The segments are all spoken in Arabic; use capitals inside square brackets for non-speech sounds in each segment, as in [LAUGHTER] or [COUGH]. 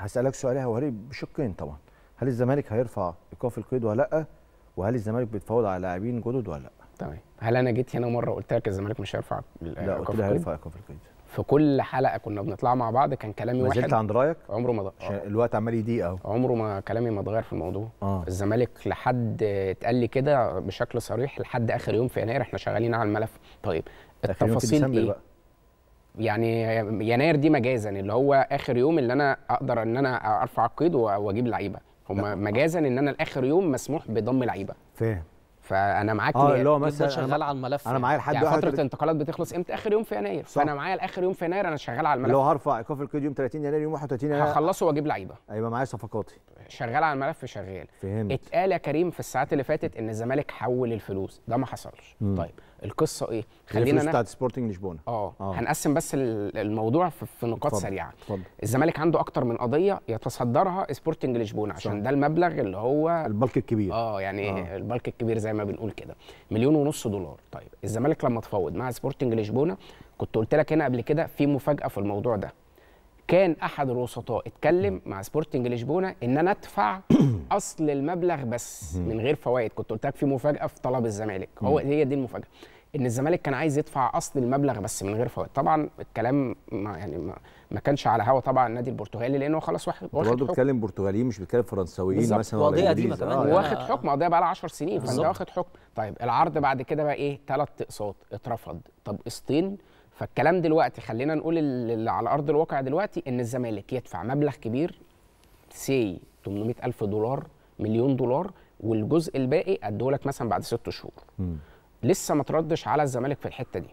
هسالك سؤال هو بشقين طبعا هل الزمالك هيرفع ايقاف القيد ولا لا وهل الزمالك بيتفاوض على لاعبين جدد ولا لا تمام هل انا جيت هنا مره وقلت لك الزمالك مش هيرفع لا قلت لك هيرفع ايقاف القيد في كل حلقه كنا بنطلع مع بعض كان كلامي واحد نزلت عند رايك عمره ما عشان الوقت عمال يضيق اهو عمره ما كلامي ما اتغير في الموضوع آه. الزمالك لحد اتقال لي كده بشكل صريح لحد اخر يوم في يناير احنا شغالين على الملف طيب التفاصيل ايه بقى. يعني يناير دي مجازا اللي هو اخر يوم اللي انا اقدر ان انا ارفع القيد واجيب لعيبه هم مجازا ان انا الاخر يوم مسموح بضم لعيبه فاهم فانا معاك اه اللي هو مثلا شغال على الملف انا معايا لحد يعني فتره الانتقالات بتخلص امتى اخر يوم في يناير صح. فانا معايا لاخر يوم في يناير انا شغال على الملف لو هرفع ايقاف القيد يوم 30 يناير يوم 31 يناير هخلصه واجيب لعيبه هيبقى أيوة، معايا صفقاتي شغال على الملف شغال فهمت اتقال يا كريم في الساعات اللي فاتت ان الزمالك حول الفلوس ده ما حصلش مم. طيب القصه ايه خلينا بتاعت سبورتنج لشبونه آه. اه هنقسم بس الموضوع في نقاط سريعه اتفضل الزمالك عنده اكتر من قضيه يتصدرها سبورتنج لشبونه عشان ده المبلغ اللي هو البلك الكبير اه يعني آه. البلك الكبير زي ما ما بنقول كده مليون ونص دولار طيب الزمالك لما تفاوض مع سبورتنج لشبونه كنت قلت لك هنا قبل كده في مفاجاه في الموضوع ده كان احد الوسطاء اتكلم مع سبورتنج لشبونه ان انا ادفع [COUGHS] اصل المبلغ بس من غير فوائد كنت قلت لك في مفاجاه في طلب الزمالك هو هي دي المفاجاه ان الزمالك كان عايز يدفع اصل المبلغ بس من غير فوائد طبعا الكلام ما يعني ما, ما كانش على هوا طبعا النادي البرتغالي لانه خلاص واخد واخد برضه بيتكلم برتغاليين مش بيتكلم فرنساويين مثلا قضيه قديمه آه، كمان آه واخد حكم قضيه بقى لها 10 سنين فانت واخد حكم طيب العرض بعد كده بقى ايه ثلاث اقساط اترفض طب قسطين فالكلام دلوقتي خلينا نقول اللي على ارض الواقع دلوقتي ان الزمالك يدفع مبلغ كبير سي 800000 دولار مليون دولار والجزء الباقي لك مثلا بعد ست شهور لسه ما تردش على الزمالك في الحته دي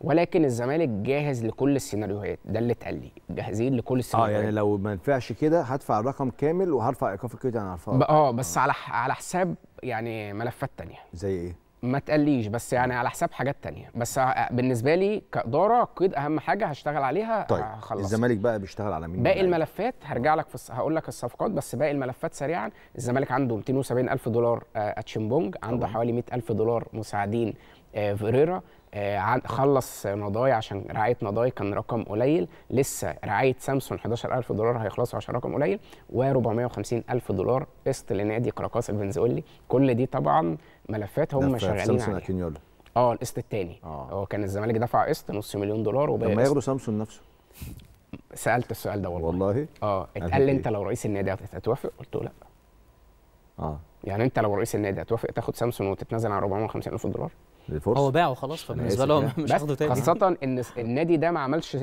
ولكن الزمالك جاهز لكل السيناريوهات ده اللي اتقال لي جاهزين لكل السيناريوهات اه يعني لو ما نفعش كده هدفع الرقم كامل وهرفع ايقاف الكويت انا عارفه اه بس على على حساب يعني ملفات ثانيه زي ايه ما تقليش بس يعني على حساب حاجات تانية بس بالنسبه لي كاداره قيد اهم حاجه هشتغل عليها طيب هخلص الزمالك بقى بيشتغل على مين باقي يعني؟ الملفات هرجع لك في هقول لك الصفقات بس باقي الملفات سريعا الزمالك عنده 270 الف دولار آه، اتشيمبونج عنده حوالي 100 الف دولار مساعدين آه، فيريرا آه، خلص نضاي عشان رعايه نضاي كان رقم قليل لسه رعايه سامسون 11000 دولار هيخلصوا عشان رقم قليل و450 الف دولار قسط لنادي كراكاس الفنزويلي كل دي طبعا ملفات هم شغالين سامسون اكينيولا اه القسط الثاني آه. هو كان الزمالك دفع قسط نص مليون دولار وباقي لما ياخدوا سامسون نفسه سالت السؤال ده والله والله اه اتقال لي إيه؟ انت لو رئيس النادي هتوافق قلت له لا اه يعني انت لو رئيس النادي هتوافق تاخد سامسون وتتنازل عن 450 الف دولار الفرصة هو باعه خلاص فبالنسبه لهم يعني. مش هياخدوا تاني خاصه ان النادي ده ما عملش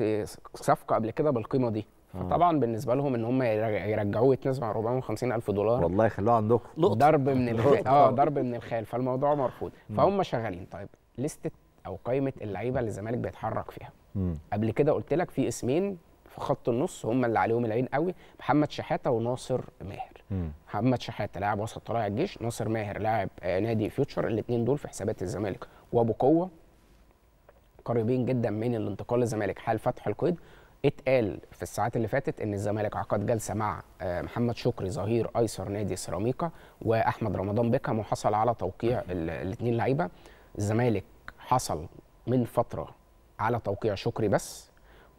صفقه قبل كده بالقيمه دي آه. فطبعا بالنسبه لهم ان هم يرجعوه يتنازلوا عن 450 الف دولار والله يخلوه عندكم آه، ضرب من الخيل اه ضرب من الخيال فالموضوع مرفوض فهم شغالين طيب لستة او قائمه اللعيبه اللي الزمالك بيتحرك فيها قبل كده قلت لك في اسمين في خط النص هم اللي عليهم العين قوي محمد شحاته وناصر ماهر مم. محمد شحاته لاعب وسط طلائع الجيش ناصر ماهر لاعب آه، نادي فيوتشر الاثنين دول في حسابات الزمالك وابو قوه قريبين جدا من الانتقال للزمالك حال فتح القيد اتقال في الساعات اللي فاتت ان الزمالك عقد جلسه مع آه، محمد شكري ظهير ايسر نادي سيراميكا واحمد رمضان بيكهام وحصل على توقيع الاثنين لعيبه الزمالك حصل من فتره على توقيع شكري بس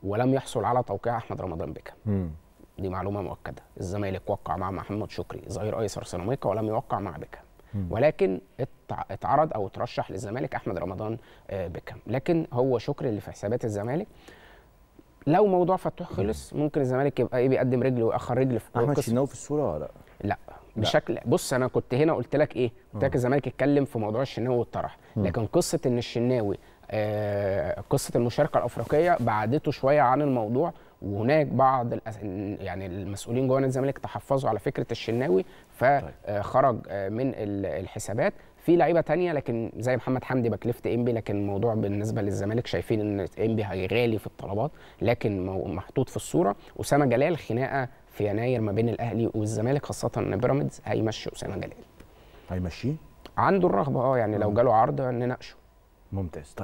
ولم يحصل على توقيع احمد رمضان بيكهام دي معلومه مؤكده الزمالك وقع مع محمد شكري ظهير ايسر سيراميكا ولم يوقع مع بيكهام ولكن اتعرض او ترشح للزمالك احمد رمضان آه، بيكهام لكن هو شكري اللي في حسابات الزمالك لو موضوع فتوح خلص ممكن الزمالك يبقى ايه بيقدم رجل ويأخر رجل في احمد شناوي في الصوره ولا لا؟ لا بشكل بص انا كنت هنا قلت لك ايه؟ قلت لك آه. الزمالك اتكلم في موضوع الشناوي والطرح آه. لكن قصه ان الشناوي آه قصه المشاركه الافريقيه بعدته شويه عن الموضوع وهناك بعض يعني المسؤولين جوه الزمالك تحفظوا على فكره الشناوي فخرج طيب. آه، من الحسابات في لعيبه تانية لكن زي محمد حمدي بكلفت انبي لكن الموضوع بالنسبه للزمالك شايفين ان انبي هيغالي في الطلبات لكن محطوط في الصوره اسامه جلال خناقه في يناير ما بين الاهلي والزمالك خاصه ان بيراميدز هيمشي اسامه جلال هيمشيه عنده الرغبه اه يعني لو جاله عرض نناقشه ممتاز طيب